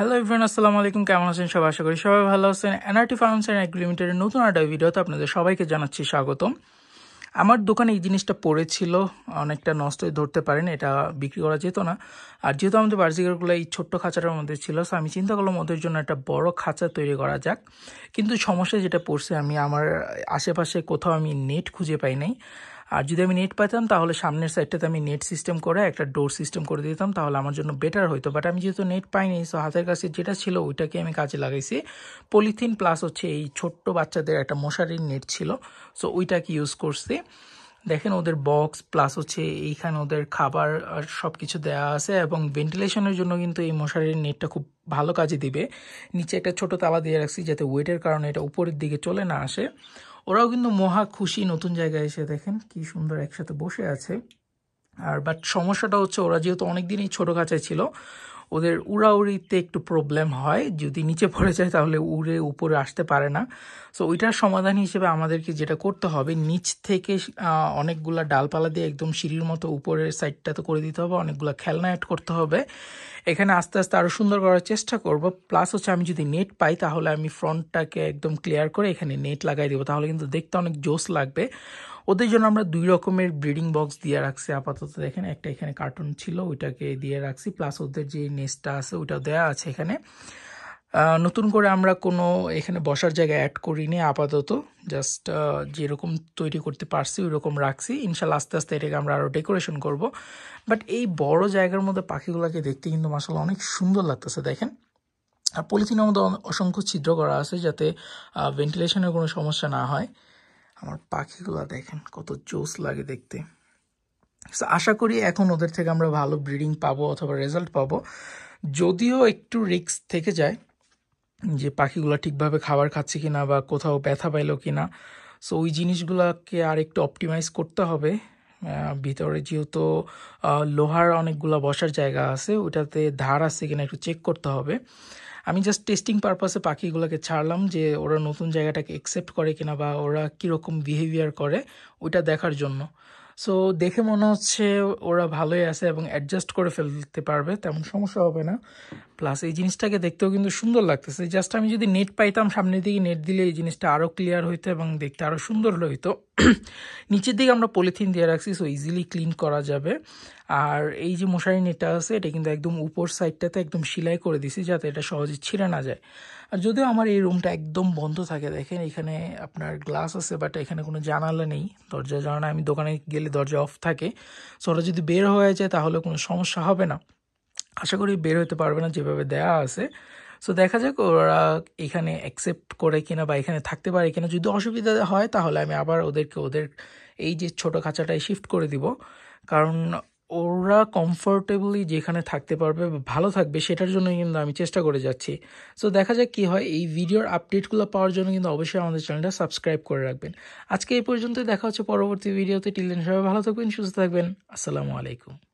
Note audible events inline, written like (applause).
hello ইভ্রান আসসালামু আলাইকুম কেমন আছেন সবাই আশা করি সবাই ভালো আছেন এনআরটি ফার্মস অ্যান্ড অ্যাগ্রি লিমিটেডের নতুন আড্ডা ভিডিওতে আপনাদের সবাইকে জানাচ্ছি স্বাগতম আমার দোকানে এই জিনিসটা পড়েছিল অনেকটা নষ্ট ধরতে পারেন এটা বিক্রি করা যেত না আর যেহেতু আমাদের বার্জিকারগুলো এই ছোট্ট খাঁচাটার মধ্যে ছিল সো আমি চিন্তা করলাম ওদের জন্য একটা বড় খাঁচা তৈরি করা যাক কিন্তু সমস্যা যেটা পড়ছে আমি আমার আশেপাশে কোথাও আমি নেট খুঁজে পাই নাই আর যদি আমি নেট পেতাম তাহলে সামনের সাইডটাতে আমি নেট সিস্টেম করে একটা ডোর সিস্টেম করে দিতাম তাহলে আমার জন্য বেটার হইতো বাট আমি যেহেতু নেট পাইনি সো হাতের কাছে যেটা ছিল ওইটাকে আমি কাজে লাগাইছি পলিথিন প্লাস হচ্ছে এই ছোট্ট বাচ্চাদের একটা মশারির নেট ছিল সো ওইটাকে ইউজ করছি দেখেন ওদের বক্স প্লাস হচ্ছে এইখানে ওদের খাবার আর সব কিছু দেওয়া আছে এবং ভেন্টিলেশনের জন্য কিন্তু এই মশারির নেটটা খুব ভালো কাজে দিবে নিচে একটা ছোট তালা দিয়ে রাখছি যাতে ওয়েটের কারণে এটা উপরের দিকে চলে না আসে ওরাও কিন্তু মহা খুশি নতুন জায়গায় এসে দেখেন কি সুন্দর একসাথে বসে আছে আর বাট সমস্যাটা হচ্ছে ওরা যেহেতু অনেক দিনই ছোটো কাছে ছিল ওদের উড়াউড়িতে একটু প্রবলেম হয় যদি নিচে পড়ে যায় তাহলে উড়ে উপরে আসতে পারে না সো ওইটার সমাধান হিসেবে আমাদেরকে যেটা করতে হবে নিচ থেকে অনেকগুলা ডালপালা দিয়ে একদম সিঁড়ির মতো উপরের সাইডটা তো করে দিতে হবে অনেকগুলো খেলনা অ্যাড করতে হবে এখানে আস্তে আস্তে আরও সুন্দর করার চেষ্টা করব প্লাস হচ্ছে আমি যদি নেট পাই তাহলে আমি ফ্রন্টটাকে একদম ক্লিয়ার করে এখানে নেট লাগাই দেবো তাহলে কিন্তু দেখতে অনেক জোস লাগবে ওদের জন্য আমরা দুই রকমের ব্রিডিং বক্স দিয়ে রাখছি আপাতত দেখেন একটা এখানে কার্টুন ছিল ওইটাকে দিয়ে রাখছি প্লাস ওদের যে নেস্টটা আছে ওইটা দেয়া আছে এখানে নতুন করে আমরা কোনো এখানে বসার জায়গা অ্যাড করিনি আপাতত জাস্ট যেরকম তৈরি করতে পারছি ওই রকম রাখছি ইনশাল্লাহ আস্তে আস্তে এটাকে আমরা আরও ডেকোরেশন করব বাট এই বড় জায়গার মধ্যে পাখিগুলোকে দেখতে কিন্তু মাসাল্লাহ অনেক সুন্দর লাগতেছে দেখেন আর পলিথিনের মধ্যে অসংখ্য ছিদ্র করা আছে যাতে ভেন্টিলেশনের কোনো সমস্যা না হয় আমার পাখিগুলো দেখেন কত জোস লাগে দেখতে আশা করি এখন ওদের থেকে আমরা ভালো ব্রিডিং পাবো অথবা রেজাল্ট পাবো যদিও একটু রিক্স থেকে যায় যে পাখিগুলো ঠিকভাবে খাবার খাচ্ছে কিনা বা কোথাও ব্যথা পাইলো কিনা সো ওই জিনিসগুলোকে আর একটু অপটিমাইজ করতে হবে ভিতরে যেহেতু লোহার অনেকগুলো বসার জায়গা আছে ওটাতে ধার আছে কিনা একটু চেক করতে হবে আমি জাস্ট টেস্টিং পারপাসে পাখিগুলোকে ছাড়লাম যে ওরা নতুন জায়গাটাকে একসেপ্ট করে কিনা বা ওরা কীরকম বিহেভিয়ার করে ওইটা দেখার জন্য সো দেখে মনে হচ্ছে ওরা ভালোই আছে এবং অ্যাডজাস্ট করে ফেলতে পারবে তেমন সমস্যা হবে না প্লাস এই জিনিসটাকে দেখতেও কিন্তু সুন্দর লাগতেছে জাস্ট আমি যদি নেট পাইতাম সামনের দিকে নেট দিলে এই জিনিসটা আরও ক্লিয়ার হইতো এবং দেখতে আরও সুন্দর হইতো (clears throat) নিচের দিকে আমরা পলিথিন দিয়ে রাখছি সো ইজিলি ক্লিন করা যাবে আর এই যে মশারি নেটটা আছে এটা কিন্তু একদম উপর সাইডটাতে একদম সেলাই করে দিছি যাতে এটা সহজে ছিঁড়ে না যায় আর যদিও আমার এই রুমটা একদম বন্ধ থাকে দেখেন এখানে আপনার গ্লাস আছে বাট এখানে কোনো জানালা নেই দরজা জানা আমি দোকানে গেলে দরজা অফ থাকে সো ওরা যদি বের হয়ে যায় তাহলে কোনো সমস্যা হবে না আশা করি বের হতে পারবে না যেভাবে দেয়া আছে সো দেখা যাক ওরা এখানে অ্যাকসেপ্ট করে কিনা বা এখানে থাকতে পারে কিনা যদি অসুবিধা হয় তাহলে আমি আবার ওদেরকে ওদের এই যে ছোটো খাঁচাটায় শিফট করে দিব কারণ ওরা কমফোর্টেবলি যেখানে থাকতে পারবে ভালো থাকবে সেটার জন্য কিন্তু আমি চেষ্টা করে যাচ্ছি সো দেখা যাক কী হয় এই ভিডিওর আপডেটগুলো পাওয়ার জন্য কিন্তু অবশ্যই আমাদের চ্যানেলটা সাবস্ক্রাইব করে রাখবেন আজকে এই পর্যন্তই দেখা হচ্ছে পরবর্তী ভিডিওতে টিলেন সবাই ভালো থাকবেন সুস্থ থাকবেন আসসালামু আলাইকুম